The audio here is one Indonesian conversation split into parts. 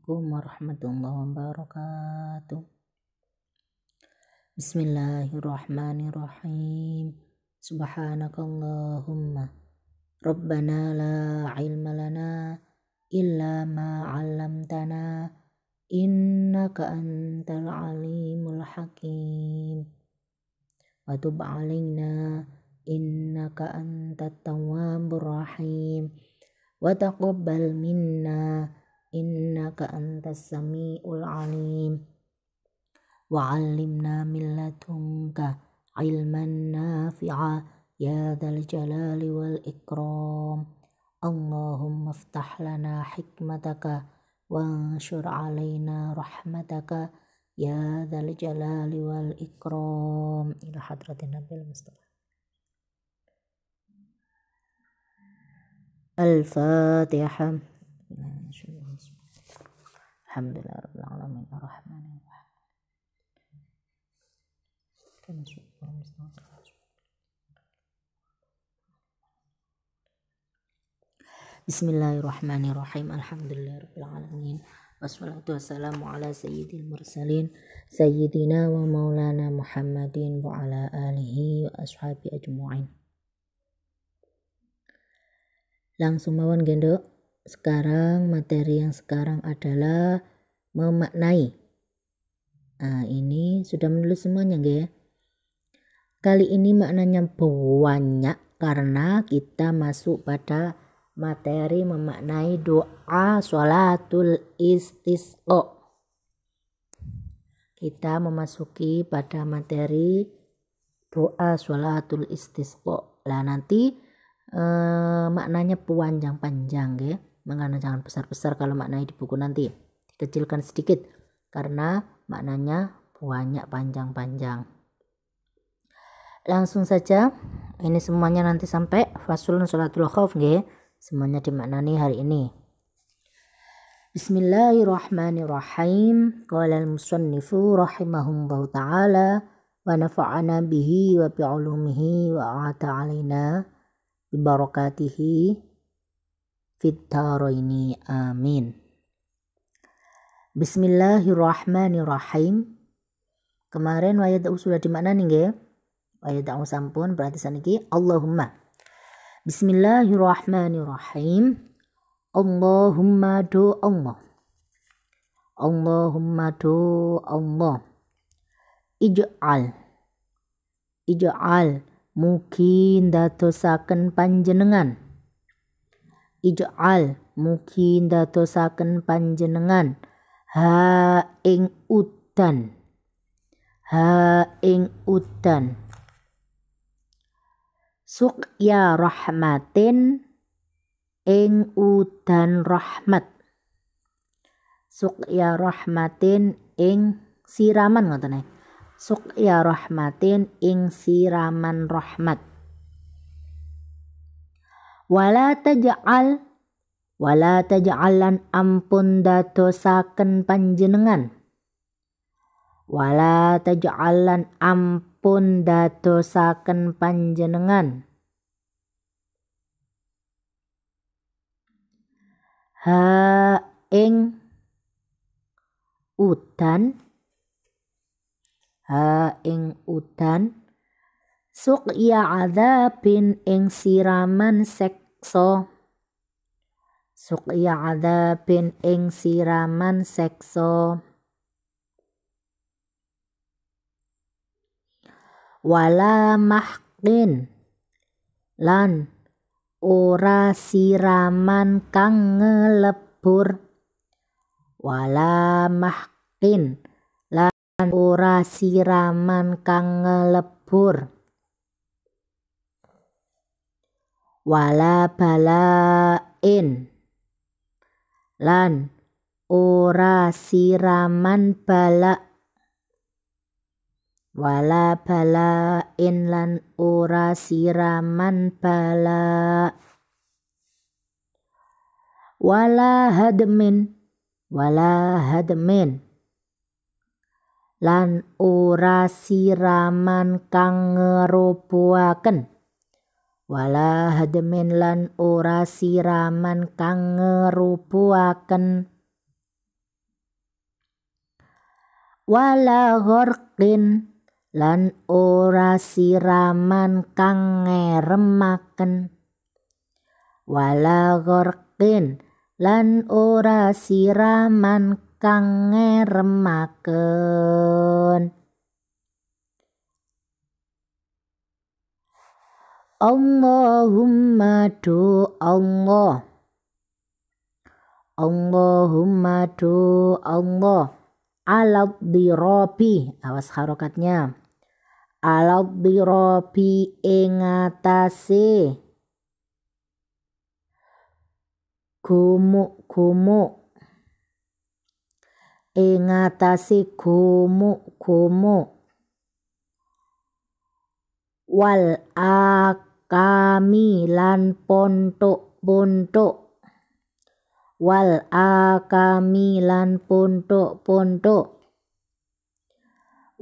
Assalamualaikum warahmatullahi wabarakatuh. Bismillahirrahmanirrahim. Subhanakallahumma. Rabbana la ilma lana illa ma 'allamtana innaka antal alimul hakim. Wa tub 'alaina innaka antat tawwabur rahim. Wa taqabbal minna إنك أنت السميع العليم وعلمنا من لدنك علما نافعا يا ذا الجلال والإكرام اللهم افتح لنا حكمتك وانشر علينا رحمتك يا ذا الجلال والإكرام إلى حضرة النبي المصطفى الفاتحة Bismillahirrahmanirrahim. Alhamdulillahirabbil Wassalatu wassalamu ala sayyidil mursalin sayyidina wa maulana Muhammadin wa ala alihi wa ashabi Langsung mawon gendok sekarang materi yang sekarang adalah memaknai. Nah, ini sudah menulis semuanya nggak ya? Kali ini maknanya banyak karena kita masuk pada materi memaknai doa sholatul istisqo. Kita memasuki pada materi doa sholatul istisqo. Lah nanti eh, maknanya panjang-panjang ya makna jangan besar-besar kalau maknanya di buku nanti dikecilkan sedikit karena maknanya banyak panjang-panjang langsung saja ini semuanya nanti sampai fasulun salatul khauf nge semuanya dimaknani hari ini Bismillahirrahmanirrahim qala al-musannifu rahimahullahu taala wa nafa'ana bihi wa bi'ulumihi wa 'ata 'alaina bi barakatihi ini amin Bismillahirrahmanirrahim kemarin wayat sudah di mana nih nggih wayat sampun berarti saniki Allahumma Bismillahirrahmanirrahim Allahumma do Allah Allahumma do Allah ij'al ij'al mungkin dadosaken panjenengan ij'al mungkin datosaken panjenengan ha ing udan ha ing udan sukya rahmatin ing udan rahmat sukya rahmatin ing siraman ngoten sukya rahmatin ing siraman rahmat wala taj'al wala taj'alan ampun datosaken panjenengan wala taj'alan ampun datosaken panjenengan ha ing udan ha ing udan ada ya adzabin ing siraman sek seksa suqya adzabin ing siraman seksa wala mahqin lan ora siraman kang ngelebur wala mahqin lan ora siraman kang ngelebur wala balain lan ora siraman bala. wala balain lan ora siraman bala. wala hadmin wala hadmin lan ora siraman kang ngeroboaken wala hademen lan ora siraman kang ngerupuaken wala gorkin lan ora siraman kang ngeremaken wala gorkin lan ora siraman kang ngeremaken Allahumma do Allah Allahumma do Allah Alat dirobi awas harokatnya Alat dirobi ingatasi gumuk gumuk ingatasi gumuk gumuk wal ak kami lan pontok-pontok wal a kami lan pontok-pontok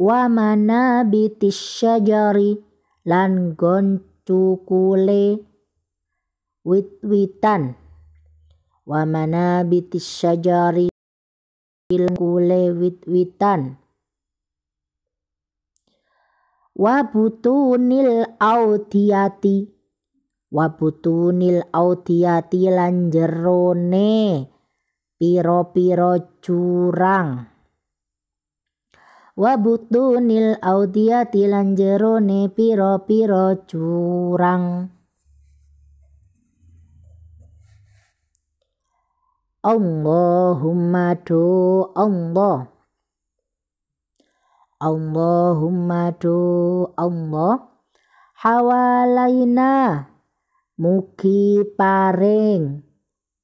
wa mana bitis syajari lan goncukule wit-witan wa mana bitis syajari lan kule wit-witan wa butunil audiyati wa butunil audiyati jerone piro-piro curang wa butunil audiyati jerone piro-piro curang Allahumma do Allah Allahumma do Allah hawalaina mugi paring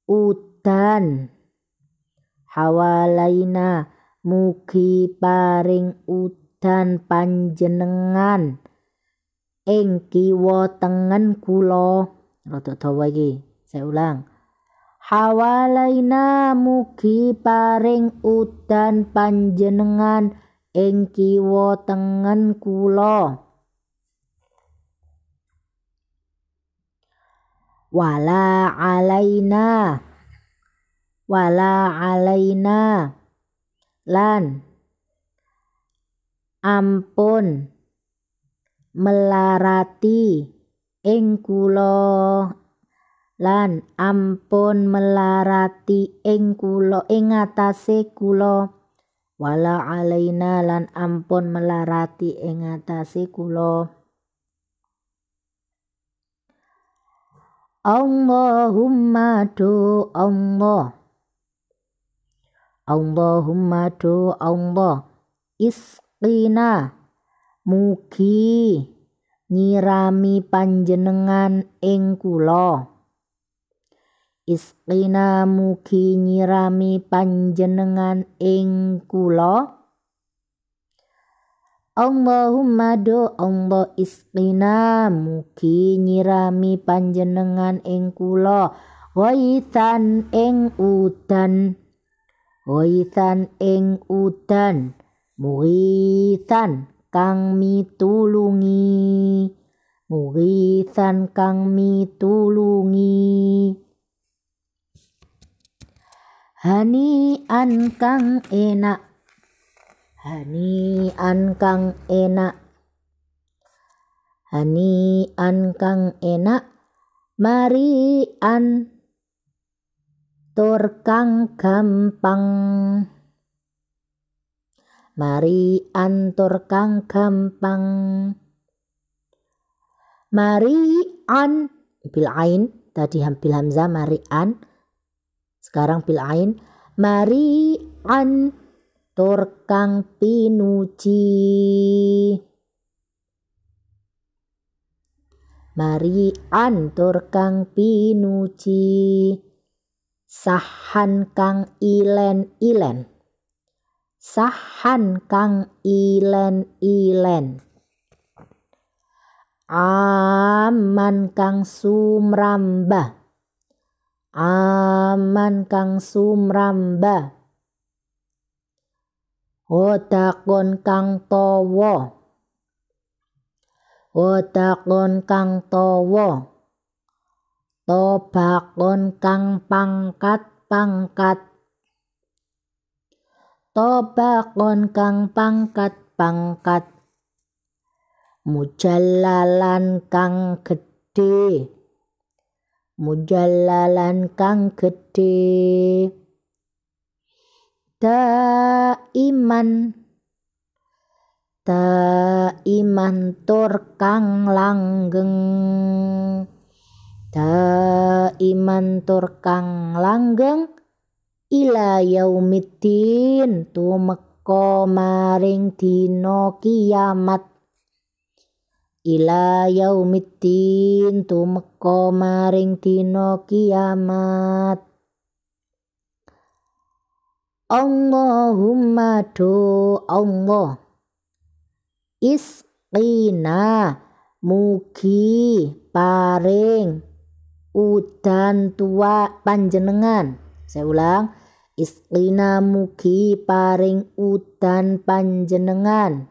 udan hawalaina mugi paring udan panjenengan ing kiwa tengen kula rada dawa iki saya ulang hawalaina mugi paring udan panjenengan ing kiwa tengen kula wala alaina wala alaina lan ampun melarati ing kula lan ampun melarati ing kula ing atase kula wala alaina lan ampun melarati ing kula Allahumma do Allah Allahumma do Allah isqina mugi nyirami panjenengan ing kula Isqina mugi nyirami panjenengan ing kula. Allahumma do Allah isqina mugi nyirami panjenengan ing kula waitan ing udan waitan ing udan Muisan kang mitulungi muisan kang mitulungi Hani an kang enak. Hani an kang enak. Hani an kang enak. Mari an tur kang gampang. Mari antur kang gampang. Mari an bil ain tadi hampir hamzah mari an sekarang pil ain mari an turkang pinuci. Mari antur kang pinuci sahan kang ilen ilen sahan kang ilen ilen aman kang sumrambah aman kang sumramba Wadakon kang tawa Wadakon kang tawa Tobakon kang pangkat pangkat Tobakon kang pangkat pangkat Mujallalan kang gedhe mujallalan kang ta iman, ta tur kang langgeng ta tur kang langgeng ila yaumiddin tumeka maring dina kiamat ila yaumiddin tumeka maring dina kiamat Allahumma do Allah isqina mugi paring udan tua panjenengan saya ulang isqina mugi paring udan panjenengan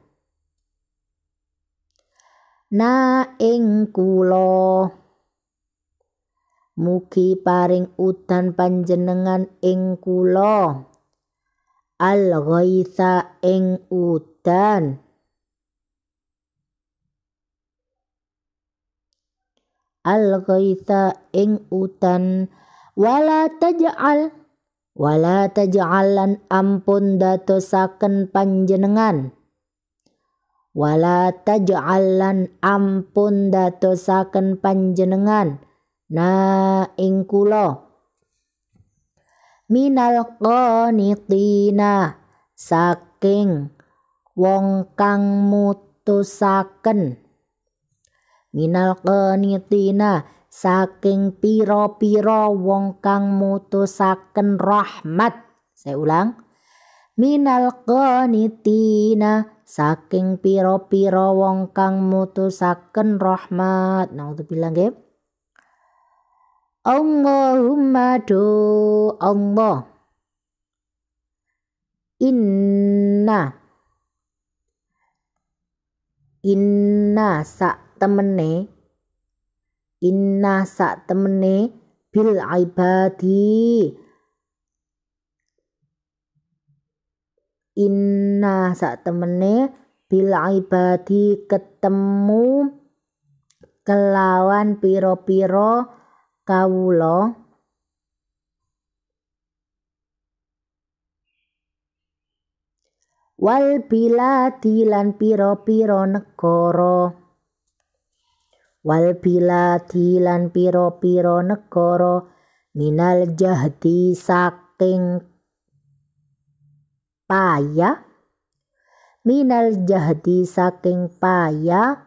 na ing kula mugi paring udan panjenengan ing kula al ghaitha ing udan al ghaitha ing udan wala taj'al wala taj'alan ampun datosaken panjenengan wala taj'alan ampun datosaken panjenengan na ing kula minal qanitina saking wong kang mutusaken minal qanitina saking pira-pira wong kang mutusaken rahmat saya ulang minal qanitina saking pira-pira wong kang mutusaken rahmat. Nauzubillah nggih. Allahumma do Allah Inna Inna sak Inna sak temene bil ibadi inna sak temene bil ibadi ketemu kelawan piro-piro kawulo wal bila dilan piro-piro negoro wal bila dilan piro-piro negoro minal jahdi saking paya minal jahdi saking paya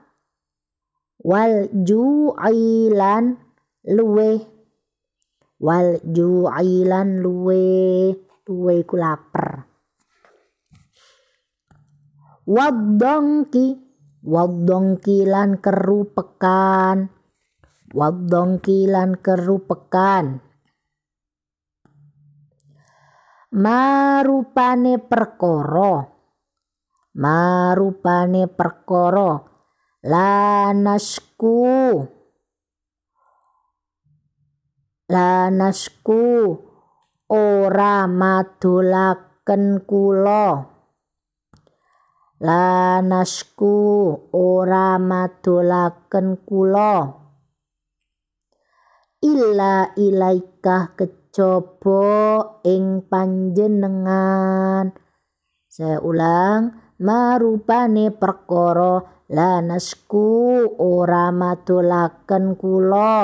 wal ju'ilan luwe wal ju'ilan luwe luwe ku lapar wadongki lan kerupekan lan kerupekan marupane perkoro marupane perkoro lanasku lanasku ora madolaken kula lanasku ora madolaken kula illa ilaikah copo ing panjenengan saya ulang marupane perkara lanasku ora matulaken kula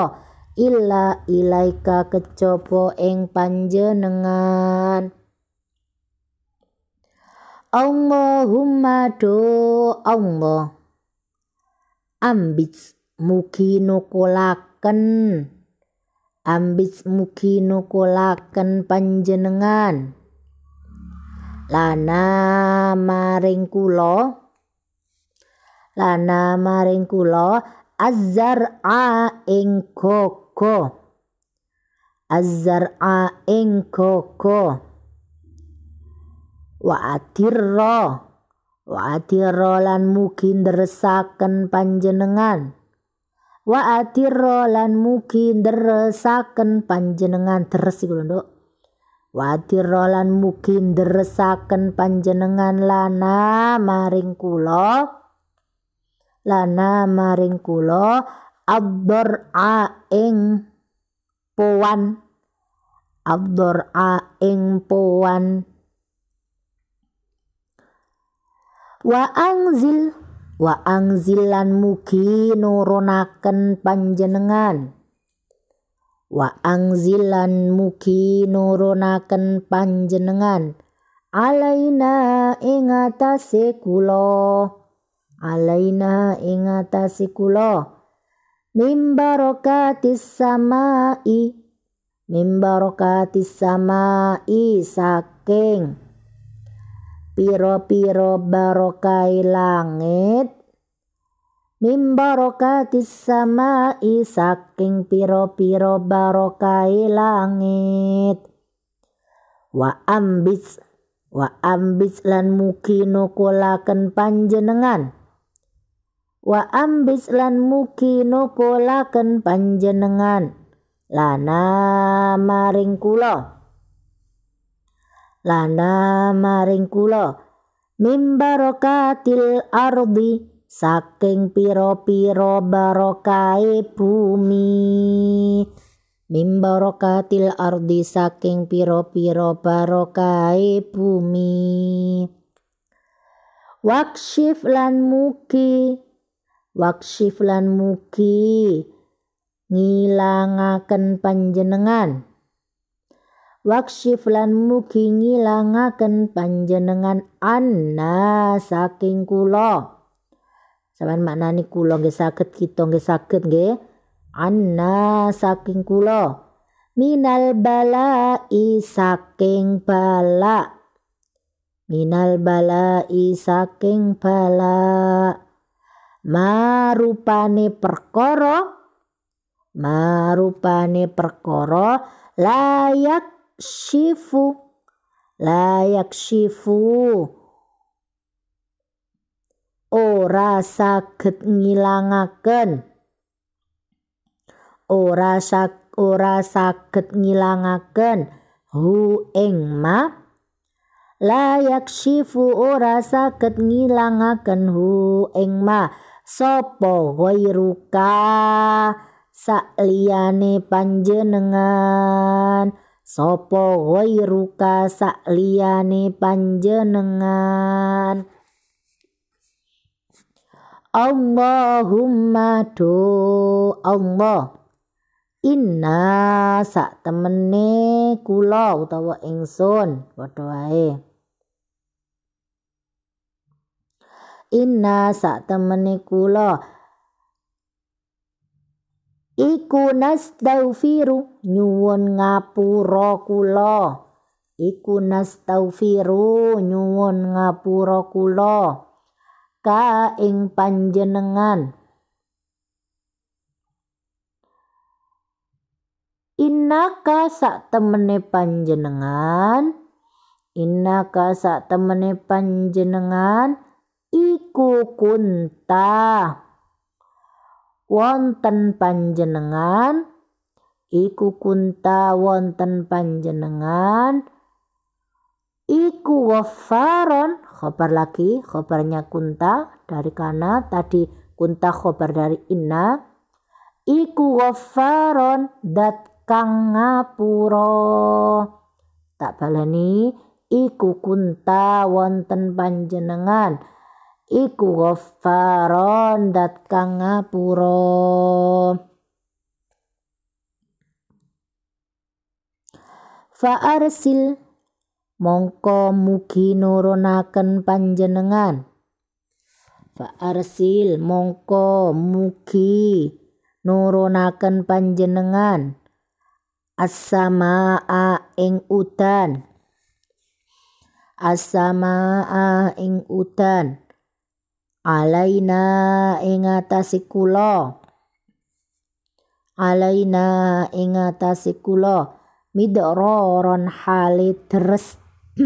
illa ilaika kecopo ing panjenengan Allahumma do Allah ambits mugi nukulaken ambis muki nukulaken panjenengan lana maring kula lana maring kula a ing koko a ing koko wa atirro wa atirro lan mugi ndresaken panjenengan wa atirro lan muki deresaken panjenengan terus iku lho wa atirro lan muki deresaken panjenengan lana maring kula lana maring kula abdur ing puan, abdur ing puan. wa angzil wa angzilan mugi nurunaken panjenengan wa angzilan mugi nurunaken panjenengan alaina ing atase kula alaina ing atase kula mimbarakatis samai mimbarakatis samai saking piro-piro barokai langit Mim barokatis sama saking piro-piro barokai langit Wa ambis wa ambis lan muki nukulaken panjenengan Wa ambis lan muki nukulaken panjenengan lana maring kulo lana maring kula mimbarakatil ardi saking piro-piro barokai bumi mimbarakatil ardi saking piro-piro barokai bumi waksyif lan muki waksyif lan muki ngilangaken panjenengan Waksif lan mugi ngilangaken panjenengan anna saking kula. Sampeyan maknani kula nggih saged kita nggih saged nggih anna saking kula. Minal i saking bala. Minal i saking bala. Marupane perkara marupane perkoro layak Shifu, layak Shifu. ora saged ngilangaken ora sak ora saged ngilangaken hu ing ma layak shifu ora saged ngilangaken hu ing ma sapa sak liyane panjenengan sopo ghairuka sakliyane panjenengan Allahumma do Allah inna sak temene kula utawa ingsun padha wae inna sak temene kula Iku nastaufiru nyuwun ngapura kula. Iku nastaufiru nyuwun ngapura kula. Ka ing panjenengan. Inaka sak temene panjenengan. Inaka sak temene panjenengan iku kunta wonten panjenengan iku kunta wonten panjenengan iku wafaron khobar lagi khobarnya kunta dari kana tadi kunta khobar dari inna iku wafaron dat kang ngapuro tak baleni iku kunta wonten panjenengan iku ghaffaron dat kang ngapura fa arsil mongko mugi nurunaken panjenengan fa arsil mongko mugi nurunaken panjenengan Asama a ing udan Asama a ing udan alaina ing atase kula alaina ing atase kula midroron hale terus,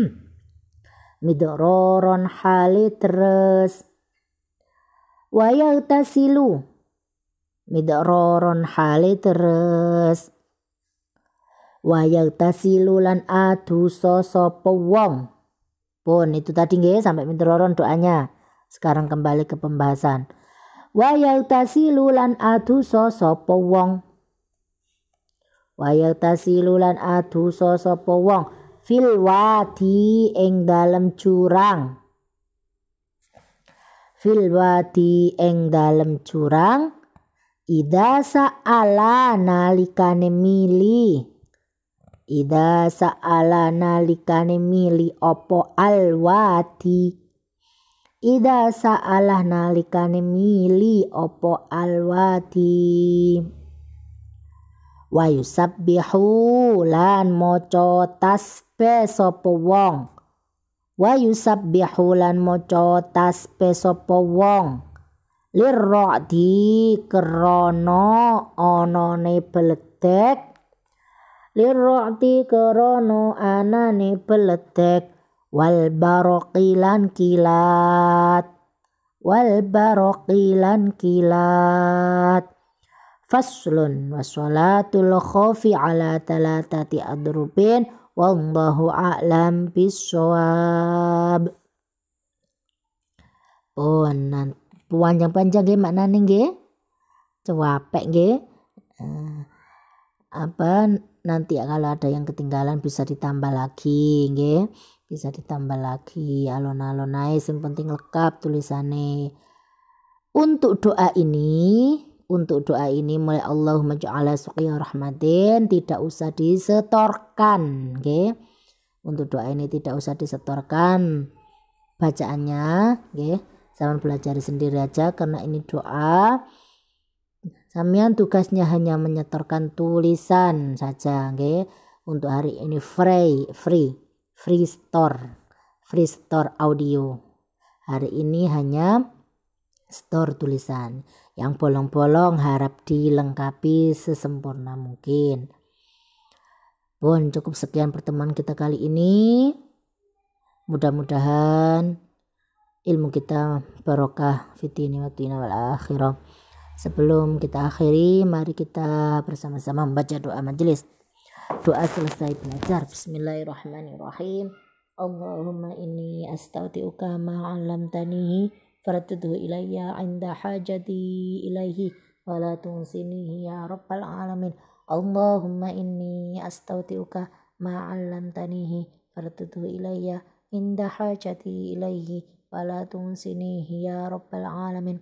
midroron hale terus, waya utasilu midroron hale terus, waya utasilu lan adu sapa wong pun itu tadi nggih sampai midroron doanya sekarang kembali ke pembahasan. Wayal tasilu lan adu sapa wong. Wayal tasilu lan adu sapa wong fil wadi ing dalem curang. Fil wadi ing dalem curang Ida sa'ala nalikane mili. Ida sa'ala nalikane mili opo alwati. Ida sa'alah nalikane mili opo alwati Wayu sabbihu lan moco taspe sopo wong Wayu sabbihu lan moco taspe sopo wong di kerono onone beledek di kerono anane beledek wal barokilan kilat wal barokilan kilat faslun wasolatul khofi ala talatati adrubin wallahu a'lam bisawab oh panjang-panjang nggih maknane ge cewapek ge? Eh, apa nanti kalau ada yang ketinggalan bisa ditambah lagi ge? bisa ditambah lagi alon-alon naik yang penting lengkap tulisannya untuk doa ini untuk doa ini mulai Allahumma ja'ala suqiyah rahmatin tidak usah disetorkan oke okay? untuk doa ini tidak usah disetorkan bacaannya oke okay? Sama belajar sendiri aja karena ini doa Samian tugasnya hanya menyetorkan tulisan saja oke okay? untuk hari ini free free Free Store, Free Store audio. Hari ini hanya store tulisan. Yang bolong-bolong harap dilengkapi sesempurna mungkin. Bon, cukup sekian pertemuan kita kali ini. Mudah-mudahan ilmu kita barokah fitini watina wal akhirah. Sebelum kita akhiri, mari kita bersama-sama membaca doa majelis doa selesai belajar bismillahirrahmanirrahim Allahumma inni astauti'uka tanihi, faratuduhu ilayya inda hajati ilaihi wala tunsinihi ya rabbal alamin Allahumma inni astauti'uka tanihi, faratuduhu ilayya inda hajati ilaihi wala tunsinihi ya rabbal alamin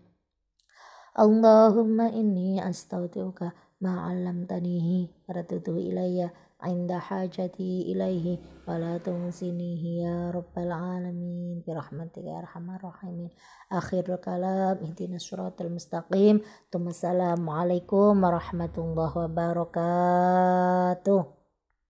Allahumma inni astauti'uka ma'alam tanihi ratutu ilayya ainda hajati ilaihi wala tunsinihi ya rabbal alamin bi rahmatika ya arhamar rahimin akhir kalam ihdinas suratul mustaqim Tumassalamualaikum warahmatullahi wabarakatuh